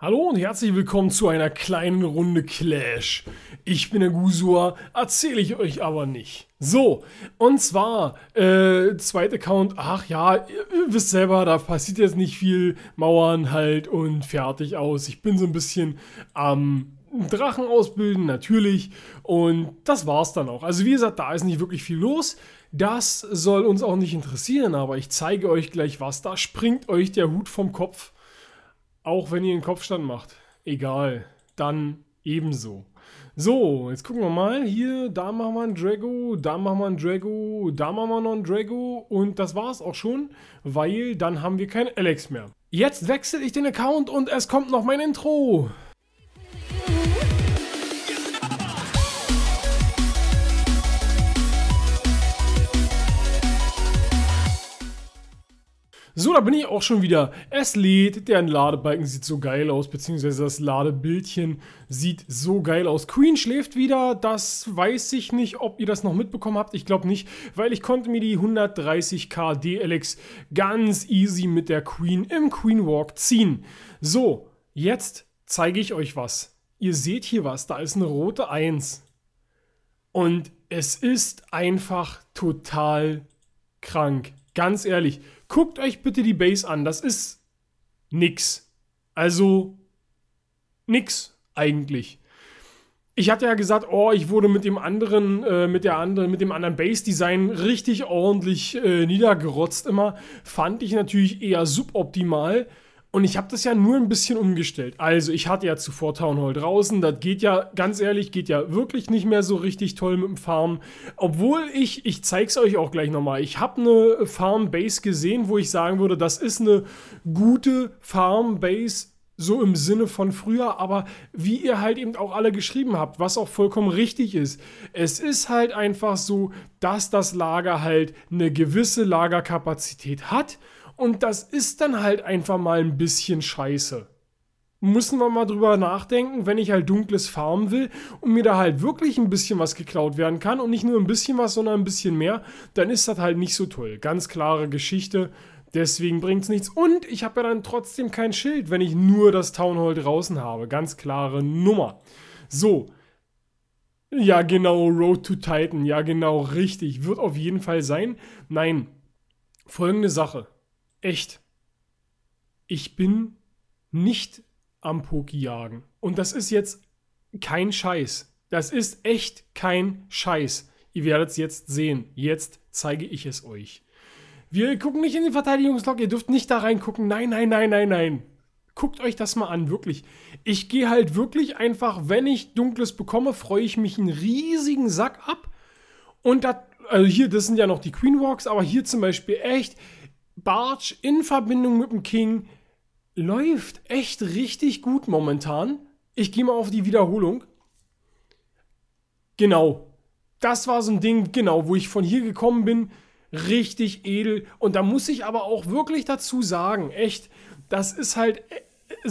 Hallo und herzlich willkommen zu einer kleinen Runde Clash. Ich bin der Gusua, erzähle ich euch aber nicht. So, und zwar, äh, zweiter Account, ach ja, ihr, ihr wisst selber, da passiert jetzt nicht viel, Mauern halt und fertig aus. Ich bin so ein bisschen am ähm, Drachen ausbilden, natürlich, und das war's dann auch. Also wie gesagt, da ist nicht wirklich viel los. Das soll uns auch nicht interessieren, aber ich zeige euch gleich was, da springt euch der Hut vom Kopf. Auch wenn ihr einen Kopfstand macht. Egal. Dann ebenso. So, jetzt gucken wir mal. Hier, da machen wir einen Drago, da machen wir einen Drago, da machen wir noch einen Drago. Und das war's auch schon, weil dann haben wir keinen Alex mehr. Jetzt wechsle ich den Account und es kommt noch mein Intro. So, da bin ich auch schon wieder. Es lädt, der Ladebalken sieht so geil aus, beziehungsweise das Ladebildchen sieht so geil aus. Queen schläft wieder, das weiß ich nicht, ob ihr das noch mitbekommen habt. Ich glaube nicht, weil ich konnte mir die 130k DLX ganz easy mit der Queen im Queen Walk ziehen. So, jetzt zeige ich euch was. Ihr seht hier was, da ist eine rote 1. Und es ist einfach total krank ganz ehrlich, guckt euch bitte die Base an. Das ist nix. Also nix eigentlich. Ich hatte ja gesagt, oh, ich wurde mit dem anderen, äh, mit der anderen, mit dem anderen Base-Design richtig ordentlich äh, niedergerotzt immer. Fand ich natürlich eher suboptimal. Und ich habe das ja nur ein bisschen umgestellt. Also ich hatte ja zuvor Town Hall draußen. Das geht ja, ganz ehrlich, geht ja wirklich nicht mehr so richtig toll mit dem Farm. Obwohl ich, ich zeige es euch auch gleich nochmal, ich habe eine Farm Base gesehen, wo ich sagen würde, das ist eine gute Farm Base so im Sinne von früher, aber wie ihr halt eben auch alle geschrieben habt, was auch vollkommen richtig ist. Es ist halt einfach so, dass das Lager halt eine gewisse Lagerkapazität hat und das ist dann halt einfach mal ein bisschen scheiße. Müssen wir mal drüber nachdenken, wenn ich halt dunkles farmen will und mir da halt wirklich ein bisschen was geklaut werden kann und nicht nur ein bisschen was, sondern ein bisschen mehr, dann ist das halt nicht so toll. Ganz klare Geschichte. Deswegen bringt es nichts. Und ich habe ja dann trotzdem kein Schild, wenn ich nur das Town Hall draußen habe. Ganz klare Nummer. So. Ja, genau, Road to Titan. Ja, genau, richtig. Wird auf jeden Fall sein. Nein, folgende Sache echt, ich bin nicht am Poki jagen. Und das ist jetzt kein Scheiß. Das ist echt kein Scheiß. Ihr werdet es jetzt sehen. Jetzt zeige ich es euch. Wir gucken nicht in den Verteidigungslog. Ihr dürft nicht da reingucken. Nein, nein, nein, nein, nein. Guckt euch das mal an, wirklich. Ich gehe halt wirklich einfach, wenn ich Dunkles bekomme, freue ich mich einen riesigen Sack ab. Und das, also hier, das sind ja noch die Queen Walks, aber hier zum Beispiel echt, Barge in Verbindung mit dem King läuft echt richtig gut momentan. Ich gehe mal auf die Wiederholung. Genau. Das war so ein Ding, genau, wo ich von hier gekommen bin. Richtig edel. Und da muss ich aber auch wirklich dazu sagen, echt, das ist halt äh,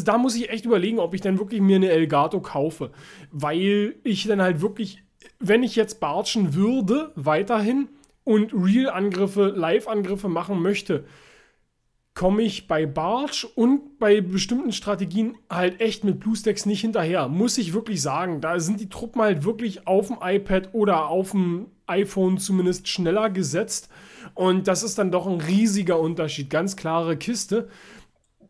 da muss ich echt überlegen, ob ich dann wirklich mir eine Elgato kaufe. Weil ich dann halt wirklich, wenn ich jetzt bartschen würde, weiterhin, und Real-Angriffe, Live-Angriffe machen möchte, komme ich bei Barge und bei bestimmten Strategien halt echt mit Blue Stacks nicht hinterher. Muss ich wirklich sagen. Da sind die Truppen halt wirklich auf dem iPad oder auf dem iPhone zumindest schneller gesetzt. Und das ist dann doch ein riesiger Unterschied. Ganz klare Kiste.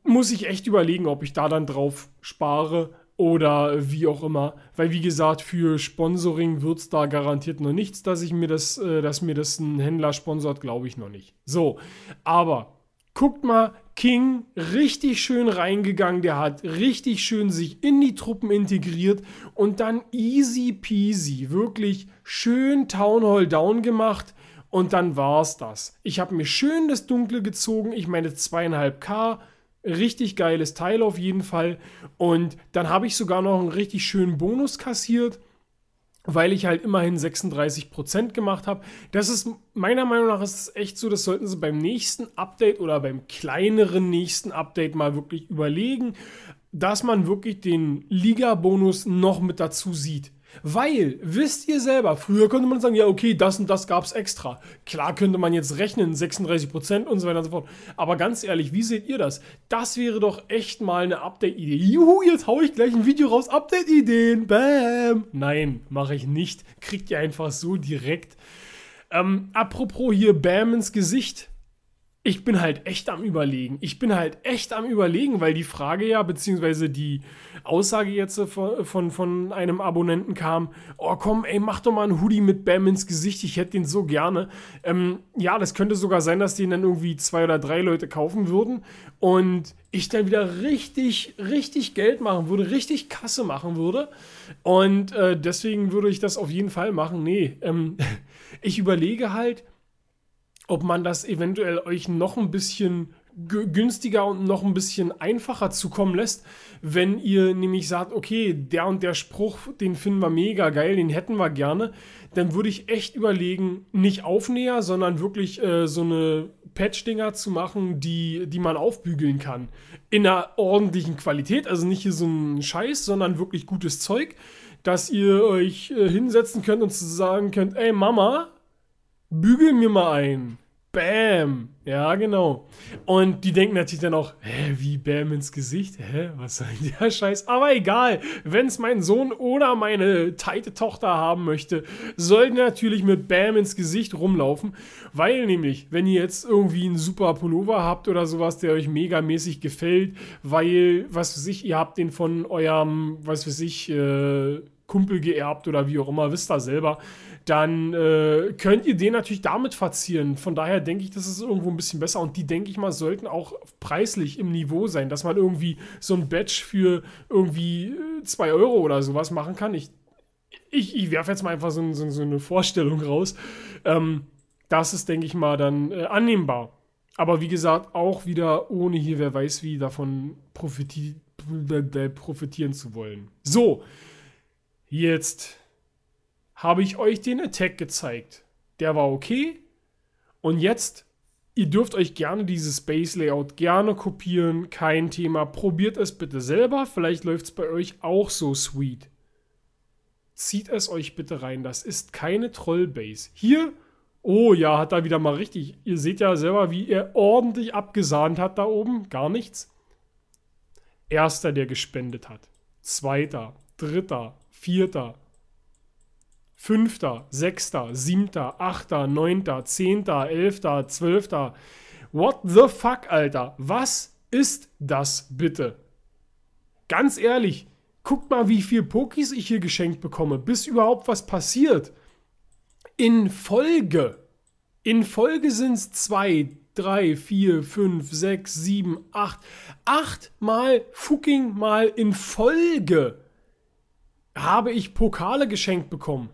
Muss ich echt überlegen, ob ich da dann drauf spare oder wie auch immer. Weil, wie gesagt, für Sponsoring wird es da garantiert noch nichts, dass ich mir das, äh, dass mir das ein Händler sponsert, glaube ich noch nicht. So, aber guckt mal, King richtig schön reingegangen, der hat richtig schön sich in die Truppen integriert und dann easy peasy, wirklich schön Town Hall down gemacht. Und dann war es das. Ich habe mir schön das Dunkle gezogen. Ich meine zweieinhalb K, Richtig geiles Teil auf jeden Fall. Und dann habe ich sogar noch einen richtig schönen Bonus kassiert weil ich halt immerhin 36% gemacht habe. Das ist meiner Meinung nach ist echt so, das sollten sie beim nächsten Update oder beim kleineren nächsten Update mal wirklich überlegen, dass man wirklich den Liga-Bonus noch mit dazu sieht. Weil, wisst ihr selber, früher konnte man sagen, ja, okay, das und das gab es extra. Klar könnte man jetzt rechnen, 36% und so weiter und so fort. Aber ganz ehrlich, wie seht ihr das? Das wäre doch echt mal eine Update-Idee. Juhu, jetzt hau ich gleich ein Video raus. Update-Ideen, bam. Nein, mache ich nicht. Kriegt ihr einfach so direkt. Ähm, apropos hier Bam ins Gesicht ich bin halt echt am Überlegen. Ich bin halt echt am Überlegen, weil die Frage ja, beziehungsweise die Aussage jetzt von, von, von einem Abonnenten kam: Oh, komm, ey, mach doch mal einen Hoodie mit Bam ins Gesicht, ich hätte den so gerne. Ähm, ja, das könnte sogar sein, dass den dann irgendwie zwei oder drei Leute kaufen würden und ich dann wieder richtig, richtig Geld machen würde, richtig Kasse machen würde. Und äh, deswegen würde ich das auf jeden Fall machen. Nee, ähm, ich überlege halt, ob man das eventuell euch noch ein bisschen günstiger und noch ein bisschen einfacher zukommen lässt, wenn ihr nämlich sagt, okay, der und der Spruch, den finden wir mega geil, den hätten wir gerne, dann würde ich echt überlegen, nicht Aufnäher, sondern wirklich äh, so eine Patch-Dinger zu machen, die, die man aufbügeln kann. In einer ordentlichen Qualität, also nicht hier so ein Scheiß, sondern wirklich gutes Zeug, dass ihr euch äh, hinsetzen könnt und zu sagen könnt, ey Mama, bügel mir mal ein. Bam. Ja, genau. Und die denken natürlich dann auch, hä, wie Bam ins Gesicht? Hä, was soll denn der Scheiß? Aber egal, wenn es mein Sohn oder meine teite Tochter haben möchte, soll natürlich mit Bam ins Gesicht rumlaufen. Weil nämlich, wenn ihr jetzt irgendwie einen super Pullover habt oder sowas, der euch megamäßig gefällt, weil, was weiß ich, ihr habt den von eurem, was weiß ich, äh, Kumpel geerbt oder wie auch immer, wisst ihr selber, dann äh, könnt ihr den natürlich damit verzieren. Von daher denke ich, das ist irgendwo ein bisschen besser und die, denke ich mal, sollten auch preislich im Niveau sein, dass man irgendwie so ein Badge für irgendwie 2 äh, Euro oder sowas machen kann. Ich, ich, ich werfe jetzt mal einfach so, so, so eine Vorstellung raus. Ähm, das ist, denke ich mal, dann äh, annehmbar. Aber wie gesagt, auch wieder ohne hier, wer weiß wie, davon profitieren zu wollen. So, Jetzt habe ich euch den Attack gezeigt. Der war okay. Und jetzt, ihr dürft euch gerne dieses Base Layout gerne kopieren. Kein Thema. Probiert es bitte selber. Vielleicht läuft es bei euch auch so sweet. Zieht es euch bitte rein. Das ist keine Trollbase. Hier, oh ja, hat er wieder mal richtig. Ihr seht ja selber, wie er ordentlich abgesahnt hat da oben. Gar nichts. Erster, der gespendet hat. Zweiter, dritter, Vierter, Fünfter, Sechster, Siebter, Achter, Neunter, Zehnter, Elfter, Zwölfter. What the fuck, Alter? Was ist das bitte? Ganz ehrlich, guckt mal, wie viel Pokis ich hier geschenkt bekomme, bis überhaupt was passiert. In Folge. In Folge sind es zwei, drei, vier, fünf, sechs, sieben, acht. Achtmal fucking mal in Folge habe ich Pokale geschenkt bekommen.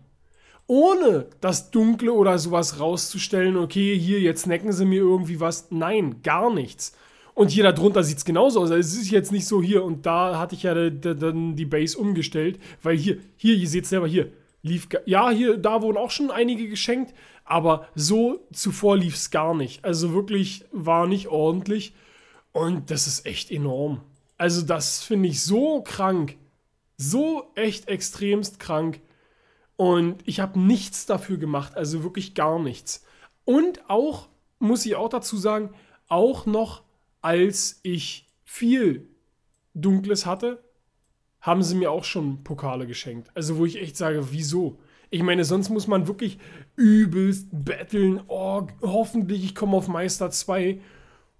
Ohne das Dunkle oder sowas rauszustellen, okay, hier, jetzt necken sie mir irgendwie was. Nein, gar nichts. Und hier darunter sieht es genauso aus. Also es ist jetzt nicht so hier und da hatte ich ja dann die Base umgestellt, weil hier, hier, ihr seht es selber hier, lief, ja, hier, da wurden auch schon einige geschenkt, aber so zuvor lief es gar nicht. Also wirklich war nicht ordentlich und das ist echt enorm. Also das finde ich so krank so echt extremst krank und ich habe nichts dafür gemacht, also wirklich gar nichts. Und auch, muss ich auch dazu sagen, auch noch als ich viel Dunkles hatte, haben sie mir auch schon Pokale geschenkt. Also wo ich echt sage, wieso? Ich meine, sonst muss man wirklich übelst betteln. Oh, hoffentlich, ich komme auf Meister 2.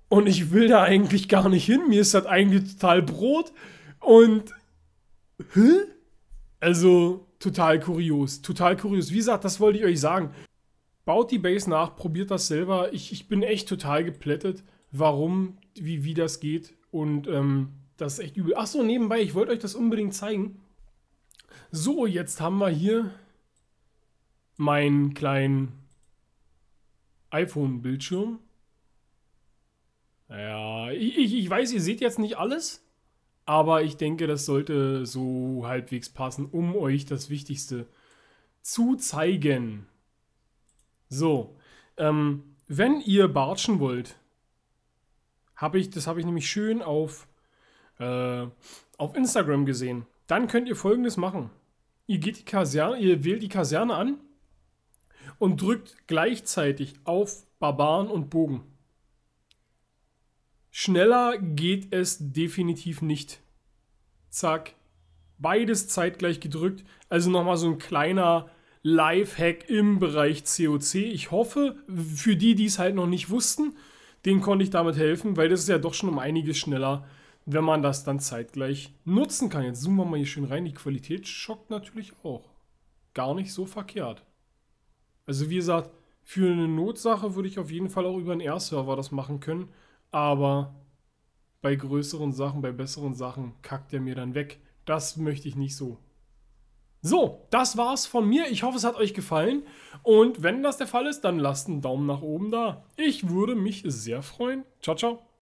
Und ich will da eigentlich gar nicht hin. Mir ist das eigentlich total Brot. Und Hä? Also, total kurios. Total kurios. Wie gesagt, das wollte ich euch sagen. Baut die Base nach, probiert das selber. Ich, ich bin echt total geplättet, warum, wie, wie das geht. Und ähm, das ist echt übel. Achso, nebenbei, ich wollte euch das unbedingt zeigen. So, jetzt haben wir hier meinen kleinen iPhone-Bildschirm. Ja, ich, ich, ich weiß, ihr seht jetzt nicht alles. Aber ich denke, das sollte so halbwegs passen, um euch das Wichtigste zu zeigen. So, ähm, wenn ihr bartschen wollt, habe ich, das habe ich nämlich schön auf, äh, auf Instagram gesehen. Dann könnt ihr folgendes machen. Ihr geht die Kaserne, ihr wählt die Kaserne an und drückt gleichzeitig auf Barbaren und Bogen. Schneller geht es definitiv nicht. Zack. Beides zeitgleich gedrückt. Also nochmal so ein kleiner Lifehack im Bereich COC. Ich hoffe, für die, die es halt noch nicht wussten, denen konnte ich damit helfen, weil das ist ja doch schon um einiges schneller, wenn man das dann zeitgleich nutzen kann. Jetzt zoomen wir mal hier schön rein. Die Qualität schockt natürlich auch. Gar nicht so verkehrt. Also wie gesagt, für eine Notsache würde ich auf jeden Fall auch über einen R-Server das machen können aber bei größeren Sachen, bei besseren Sachen kackt er mir dann weg. Das möchte ich nicht so. So, das war's von mir. Ich hoffe, es hat euch gefallen. Und wenn das der Fall ist, dann lasst einen Daumen nach oben da. Ich würde mich sehr freuen. Ciao, ciao.